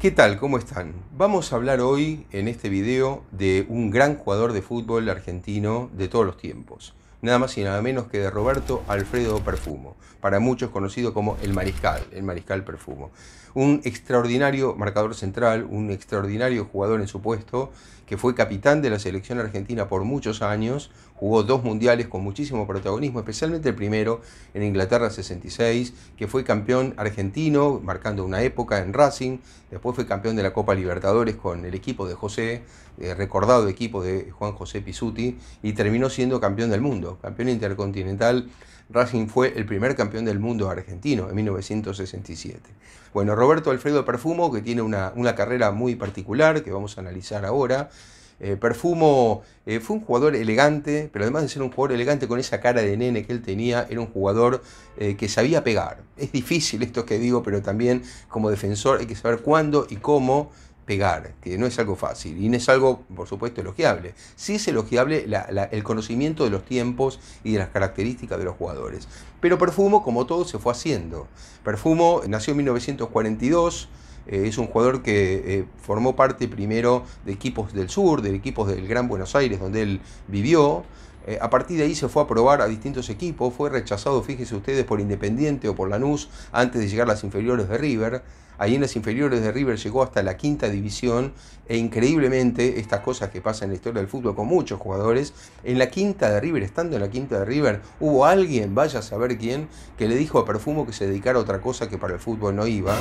¿Qué tal? ¿Cómo están? Vamos a hablar hoy en este video de un gran jugador de fútbol argentino de todos los tiempos. Nada más y nada menos que de Roberto Alfredo Perfumo, para muchos conocido como el Mariscal, el Mariscal Perfumo un extraordinario marcador central, un extraordinario jugador en su puesto, que fue capitán de la selección argentina por muchos años, jugó dos mundiales con muchísimo protagonismo, especialmente el primero en Inglaterra 66, que fue campeón argentino, marcando una época en Racing, después fue campeón de la Copa Libertadores con el equipo de José, eh, recordado equipo de Juan José Pizuti, y terminó siendo campeón del mundo, campeón intercontinental Racing fue el primer campeón del mundo argentino en 1967. Bueno, Roberto Alfredo Perfumo, que tiene una, carrera muy particular que vamos a analizar ahora. Eh, Perfumo eh, fue un jugador elegante, pero además de ser un jugador elegante con esa cara de nene que él tenía, era un jugador eh, que sabía pegar. Es difícil esto que digo, pero también como defensor hay que saber cuándo y cómo pegar, que no es algo fácil y no es algo, por supuesto, elogiable. Sí es elogiable el conocimiento de los tiempos y de las características de los jugadores. Pero Perfumo, como todo, se fue haciendo. Perfumo nació en 1942. Eh, es un jugador que eh, formó parte primero de equipos del sur, de equipos del Gran Buenos Aires, donde él vivió. Eh, a partir de ahí se fue a probar a distintos equipos, fue rechazado, fíjese ustedes, por Independiente o por Lanús antes de llegar a las inferiores de River. Ahí en las inferiores de River llegó hasta la quinta división e increíblemente estas cosas que pasan en la historia del fútbol con muchos jugadores, en la quinta de River, estando en la quinta de River, hubo alguien, vaya a saber quién, que le dijo a Perfumo que se dedicara a otra cosa que para el fútbol no iba.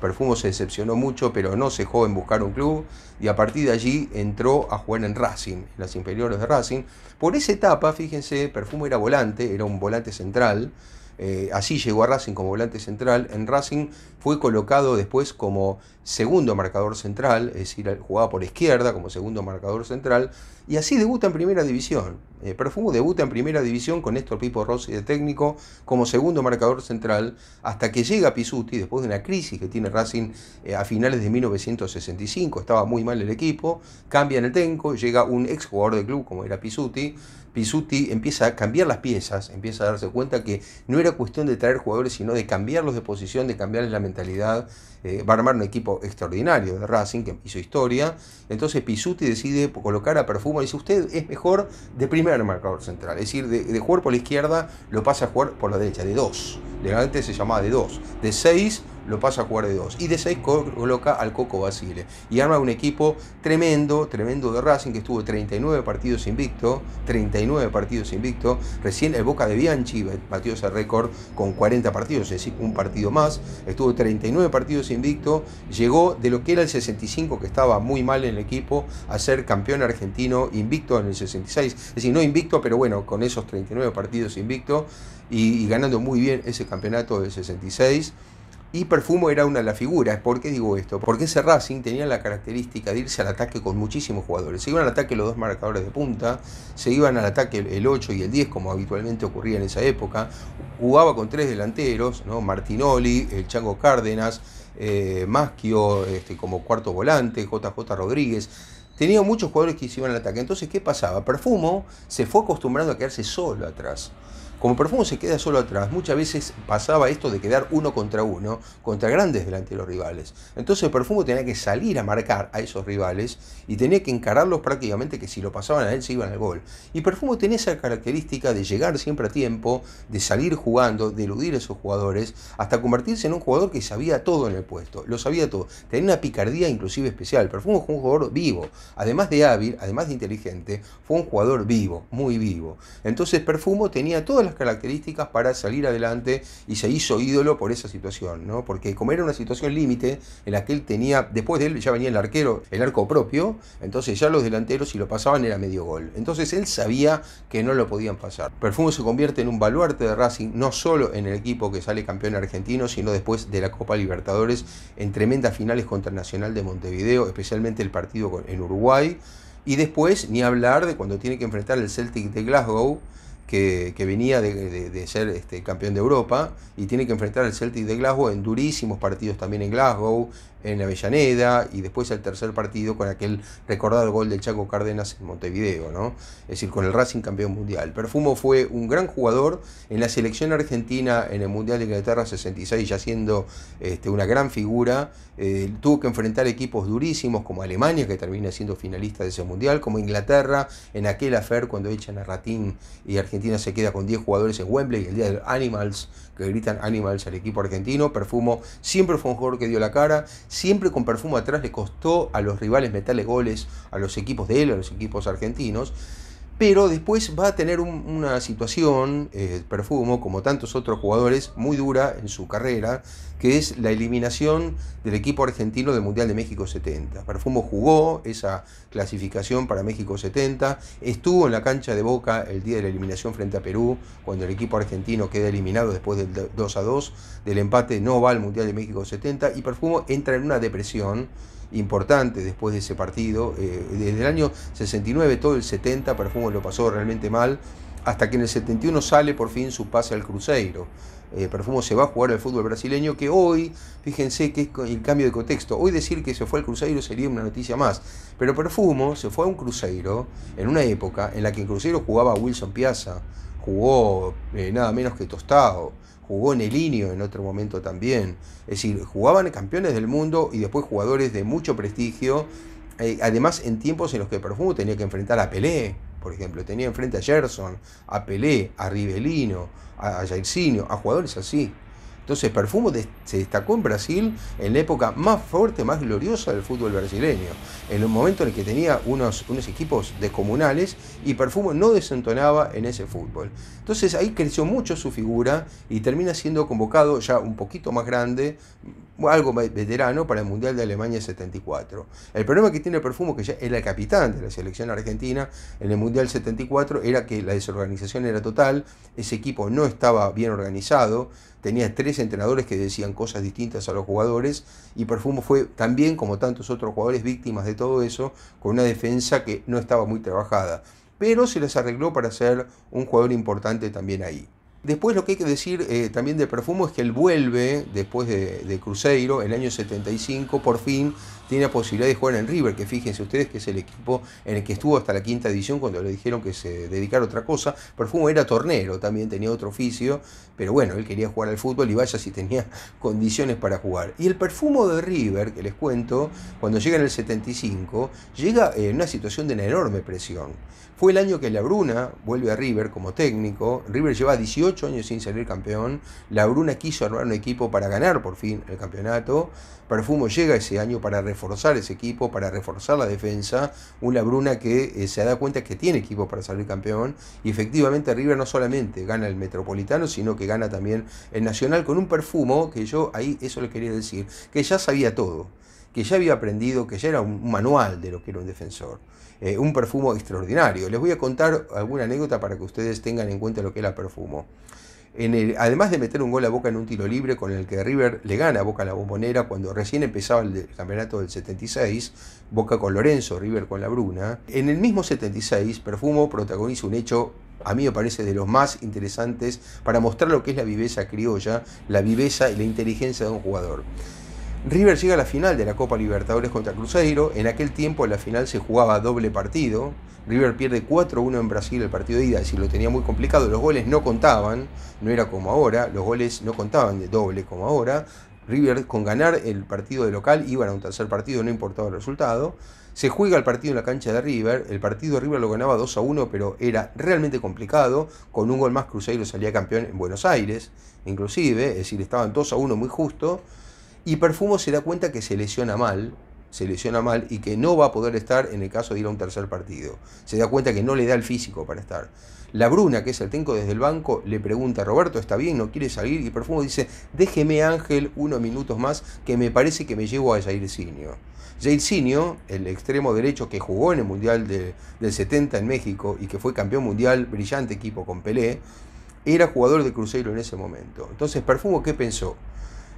Perfumo se decepcionó mucho, pero no dejó en buscar un club y a partir de allí entró a jugar en Racing, en las inferiores de Racing. Por esa etapa, fíjense, Perfumo era volante, era un volante central. Eh, así llegó a Racing como volante central. En Racing fue colocado después como segundo marcador central, es decir, jugaba por izquierda como segundo marcador central, y así debuta en primera división. Eh, Perfumo debuta en primera división con Néstor Pipo Rossi de técnico como segundo marcador central, hasta que llega Pisuti, después de una crisis que tiene Racing eh, a finales de 1965, estaba muy mal el equipo, en el tenco, llega un ex jugador del club como era Pisuti, Pisuti empieza a cambiar las piezas, empieza a darse cuenta que no era cuestión de traer jugadores, sino de cambiarlos de posición, de cambiarles la mentalidad, eh, va armar un equipo extraordinario de Racing, que hizo historia. Entonces Pisuti decide colocar a Perfumo y dice, usted es mejor de primer marcador central. Es decir, de, jugar por la izquierda lo pasa a jugar por la derecha, de dos. Legalmente se llamaba de dos. De seis lo pasa a jugar de 2. Y de 6 coloca al Coco Basile. Y arma un equipo tremendo, tremendo de Racing, que estuvo 39 partidos invicto, 39 partidos invicto. Recién el Boca de Bianchi batió ese récord con 40 partidos, es decir, un partido más. Estuvo 39 partidos invicto, llegó de lo que era el 65, que estaba muy mal en el equipo, a ser campeón argentino invicto en el 66. Es decir, no invicto, pero bueno, con esos 39 partidos invicto y, y ganando muy bien ese campeonato del 66. Y Perfumo era una de las figuras. ¿Por qué digo esto? Porque ese Racing tenía la característica de irse al ataque con muchísimos jugadores. Se iban al ataque los dos marcadores de punta, se iban al ataque el 8 y el 10, como habitualmente ocurría en esa época. Jugaba con tres delanteros, ¿no? Martinoli, el Chango Cárdenas, eh, Maschio este, como cuarto volante, JJ Rodríguez. Tenía muchos jugadores que se iban al ataque. Entonces, ¿qué pasaba? Perfumo se fue acostumbrando a quedarse solo atrás. Como Perfumo se queda solo atrás, muchas veces pasaba esto de quedar uno contra uno contra grandes delante los rivales. Entonces Perfumo tenía que salir a marcar a esos rivales y tenía que encararlos prácticamente que si lo pasaban a él se iban al gol. Y Perfumo tenía esa característica de llegar siempre a tiempo, de salir jugando, de eludir a esos jugadores, hasta convertirse en un jugador que sabía todo en el puesto, lo sabía todo. Tenía una picardía inclusive especial. Perfumo fue un jugador vivo, además de hábil, además de inteligente, fue un jugador vivo, muy vivo. Entonces Perfumo tenía todas las características para salir adelante y se hizo ídolo por esa situación, ¿no? Porque como era una situación límite en la que él tenía, después de él ya venía el arquero, el arco propio, entonces ya los delanteros si lo pasaban era medio gol. Entonces él sabía que no lo podían pasar. Perfumo se convierte en un baluarte de Racing, no solo en el equipo que sale campeón argentino, sino después de la Copa Libertadores en tremendas finales contra Nacional de Montevideo, especialmente el partido en Uruguay. Y después, ni hablar de cuando tiene que enfrentar el Celtic de Glasgow que, venía de, ser este, campeón de Europa y tiene que enfrentar al Celtic de Glasgow en durísimos partidos también en Glasgow, en Avellaneda y después el tercer partido con aquel recordado gol del Chaco Cárdenas en Montevideo, ¿no? Es decir, con el Racing campeón mundial. Perfumo fue un gran jugador en la selección argentina en el Mundial de Inglaterra 66, ya siendo este, una gran figura. Eh, tuvo que enfrentar equipos durísimos como Alemania, que termina siendo finalista de ese mundial, como Inglaterra en aquel afer cuando echan a Ratín y Argentina se queda con 10 jugadores en Wembley, el día del Animals, que gritan Animals al equipo argentino. Perfumo siempre fue un jugador que dio la cara, siempre con perfume atrás le costó a los rivales meterle goles a los equipos de él, a los equipos argentinos pero después va a tener una situación, eh, Perfumo, como tantos otros jugadores, muy dura en su carrera, que es la eliminación del equipo argentino del Mundial de México 70. Perfumo jugó esa clasificación para México 70, estuvo en la cancha de Boca el día de la eliminación frente a Perú, cuando el equipo argentino queda eliminado después del 2 a 2, del empate no va al Mundial de México 70, y Perfumo entra en una depresión importante después de ese partido. Eh, desde el año 69, todo el 70, Perfumo lo pasó realmente mal, hasta que en el 71 sale por fin su pase al Cruzeiro. Eh, Perfumo se va a jugar al fútbol brasileño, que hoy, fíjense que es el cambio de contexto, hoy decir que se fue al Cruzeiro sería una noticia más, pero Perfumo se fue a un Cruzeiro en una época en la que el Cruzeiro jugaba Wilson Piazza, jugó eh, nada menos que Tostado, jugó en el en otro momento también. Es decir, jugaban campeones del mundo y después jugadores de mucho prestigio, eh, además en tiempos en los que Perfumo tenía que enfrentar a Pelé, por ejemplo, tenía enfrente a Gerson, a Pelé, a Rivelino, a, a Jairzinho, a jugadores así. Entonces Perfumo se destacó en Brasil en la época más fuerte, más gloriosa del fútbol brasileño, en un momento en el que tenía unos, unos equipos descomunales y Perfumo no desentonaba en ese fútbol. Entonces ahí creció mucho su figura y termina siendo convocado ya un poquito más grande, algo veterano para el Mundial de Alemania 74. El problema que tiene Perfumo, que ya era el capitán de la selección argentina en el Mundial 74, era que la desorganización era total, ese equipo no estaba bien organizado, tenía tres entrenadores que decían cosas distintas a los jugadores y Perfumo fue también, como tantos otros jugadores, víctimas de todo eso, con una defensa que no estaba muy trabajada. Pero se les arregló para ser un jugador importante también ahí. Después lo que hay que decir eh, también de Perfumo es que él vuelve después de, de, Cruzeiro, el año 75, por fin tiene la posibilidad de jugar en River, que fíjense ustedes que es el equipo en el que estuvo hasta la quinta edición cuando le dijeron que se dedicara a otra cosa. Perfumo era tornero, también tenía otro oficio, pero bueno, él quería jugar al fútbol y vaya si tenía condiciones para jugar. Y el perfumo de River, que les cuento, cuando llega en el 75, llega en una situación de una enorme presión. Fue el año que la Bruna vuelve a River como técnico. River lleva 18 años sin salir campeón. La Bruna quiso armar un equipo para ganar por fin el campeonato. Perfumo llega ese año para reforzar ese equipo, para reforzar la defensa. una Bruna que eh, se da cuenta que tiene equipo para salir campeón. Y efectivamente River no solamente gana el Metropolitano, sino que gana también el Nacional con un perfumo que yo ahí eso le quería decir, que ya sabía todo que ya había aprendido, que ya era un manual de lo que era un defensor. Eh, un perfumo extraordinario. Les voy a contar alguna anécdota para que ustedes tengan en cuenta lo que era perfumo además de meter un gol a Boca en un tiro libre con el que River le gana a Boca a la bombonera cuando recién empezaba el, campeonato del 76, Boca con Lorenzo, River con la Bruna, en el mismo 76 Perfumo protagoniza un hecho a mí me parece de los más interesantes para mostrar lo que es la viveza criolla, la viveza y la inteligencia de un jugador. River llega a la final de la Copa Libertadores contra Cruzeiro. En aquel tiempo en la final se jugaba doble partido. River pierde 4-1 en Brasil el partido de ida, es decir, lo tenía muy complicado. Los goles no contaban, no era como ahora, los goles no contaban de doble como ahora. River con ganar el partido de local iban a un tercer partido, no importaba el resultado. Se juega el partido en la cancha de River, el partido de River lo ganaba 2 1, pero era realmente complicado, con un gol más Cruzeiro salía campeón en Buenos Aires, inclusive, es decir, estaban 2 1 muy justo. Y Perfumo se da cuenta que se lesiona mal, se lesiona mal y que no va a poder estar en el caso de ir a un tercer partido. Se da cuenta que no le da el físico para estar. La Bruna, que es el tenco desde el banco, le pregunta, a Roberto, ¿está bien? ¿No quiere salir? Y Perfumo dice, déjeme Ángel unos minutos más, que me parece que me llevo a Jair Sinio, el extremo derecho que jugó en el Mundial del 70 en México y que fue campeón mundial, brillante equipo con Pelé, era jugador de Cruzeiro en ese momento. Entonces, Perfumo, ¿qué pensó?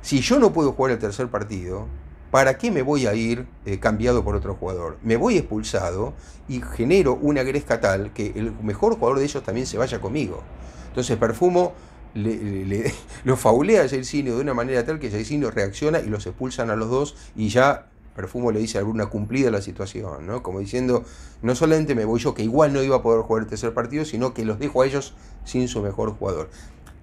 si yo no puedo jugar el tercer partido, ¿para qué me voy a ir eh, cambiado por otro jugador? Me voy expulsado y genero una gresca tal que el mejor jugador de ellos también se vaya conmigo. Entonces Perfumo le, lo faulea a Jairzinho de una manera tal que Jairzinho reacciona y los expulsan a los dos y ya Perfumo le dice a Bruna cumplida la situación, ¿no? Como diciendo, no solamente me voy yo, que igual no iba a poder jugar el tercer partido, sino que los dejo a ellos sin su mejor jugador.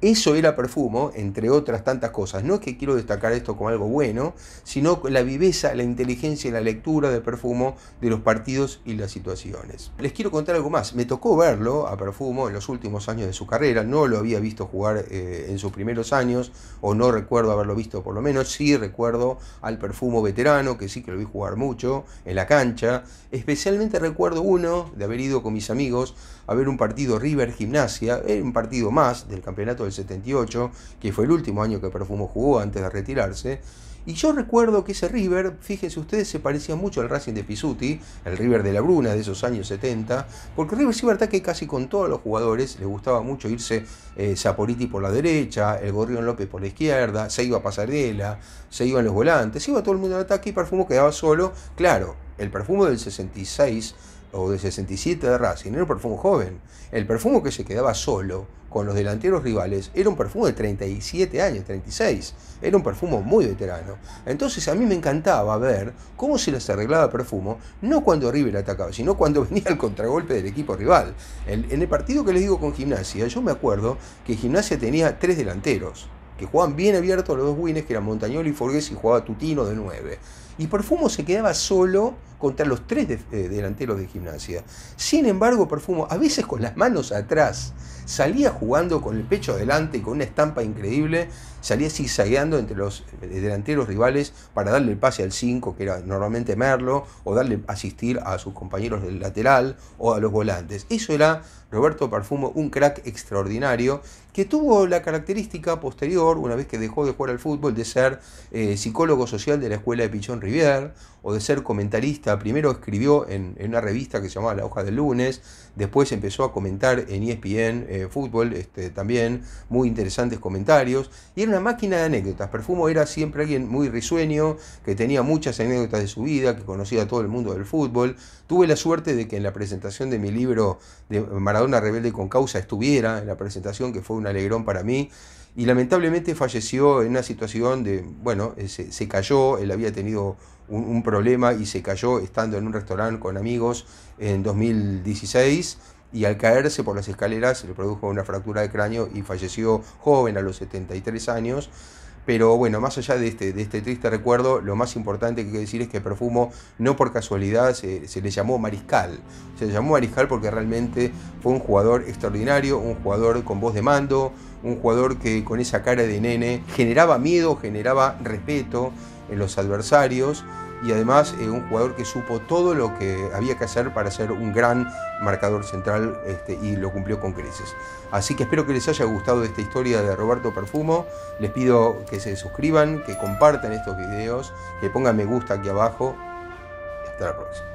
Eso era perfumo, entre otras tantas cosas. No es que quiero destacar esto como algo bueno, sino la viveza, la inteligencia y la lectura de perfumo de los partidos y las situaciones. Les quiero contar algo más. Me tocó verlo a perfumo en los últimos años de su carrera. No lo había visto jugar eh, en sus primeros años, o no recuerdo haberlo visto por lo menos. Sí recuerdo al perfumo veterano, que sí que lo vi jugar mucho en la cancha. Especialmente recuerdo uno de haber ido con mis amigos a ver un partido River Gimnasia, eh, un partido más del campeonato del 78, que fue el último año que Perfumo jugó antes de retirarse. Y yo recuerdo que ese River, fíjense ustedes, se parecía mucho al Racing de Pisuti, el River de la Bruna de esos años 70, porque River sí, a que casi con todos los jugadores le gustaba mucho irse eh, Saporiti por la derecha, el Gorrión López por la izquierda, se iba a Pasarela, se iban los volantes, se iba todo el mundo al ataque y Perfumo quedaba solo. Claro, el Perfumo del 66 o de 67 de Racing, era un perfume joven. El perfume que se quedaba solo con los delanteros rivales era un perfume de 37 años, 36. Era un perfume muy veterano. Entonces a mí me encantaba ver cómo se les arreglaba el perfume, no cuando River atacaba, sino cuando venía el contragolpe del equipo rival. en el partido que les digo con Gimnasia, yo me acuerdo que Gimnasia tenía tres delanteros, que jugaban bien abiertos los dos wins, que eran Montañoli y Forgues, y jugaba Tutino de 9 y Perfumo se quedaba solo contra los tres eh, delanteros de gimnasia. Sin embargo, Perfumo, a veces con las manos atrás, salía jugando con el pecho adelante y con una estampa increíble, salía zigzagueando entre los eh, delanteros rivales para darle el pase al 5, que era normalmente Merlo, o darle asistir a sus compañeros del lateral o a los volantes. Eso era Roberto Perfumo, un crack extraordinario, que tuvo la característica posterior, una vez que dejó de jugar al fútbol, de ser eh, psicólogo social de la escuela de Pichón o de ser comentarista. Primero escribió en, una revista que se llamaba La Hoja del Lunes, después empezó a comentar en ESPN eh, Fútbol, este, también muy interesantes comentarios. Y era una máquina de anécdotas. Perfumo era siempre alguien muy risueño, que tenía muchas anécdotas de su vida, que conocía a todo el mundo del fútbol. Tuve la suerte de que en la presentación de mi libro de Maradona Rebelde con Causa estuviera, en la presentación que fue un alegrón para mí y lamentablemente falleció en una situación de, bueno, eh, se, cayó, él había tenido un, un, problema y se cayó estando en un restaurante con amigos en 2016 y al caerse por las escaleras le produjo una fractura de cráneo y falleció joven a los 73 años. Pero bueno, más allá de este, este triste recuerdo, lo más importante que hay decir es que Perfumo no por casualidad se, se, le llamó Mariscal. Se le llamó Mariscal porque realmente fue un jugador extraordinario, un jugador con voz de mando, un jugador que con esa cara de nene generaba miedo, generaba respeto en los adversarios y además eh, un jugador que supo todo lo que había que hacer para ser un gran marcador central este, y lo cumplió con creces. Así que espero que les haya gustado esta historia de Roberto Perfumo. Les pido que se suscriban, que compartan estos videos, que pongan me gusta aquí abajo. Hasta la próxima.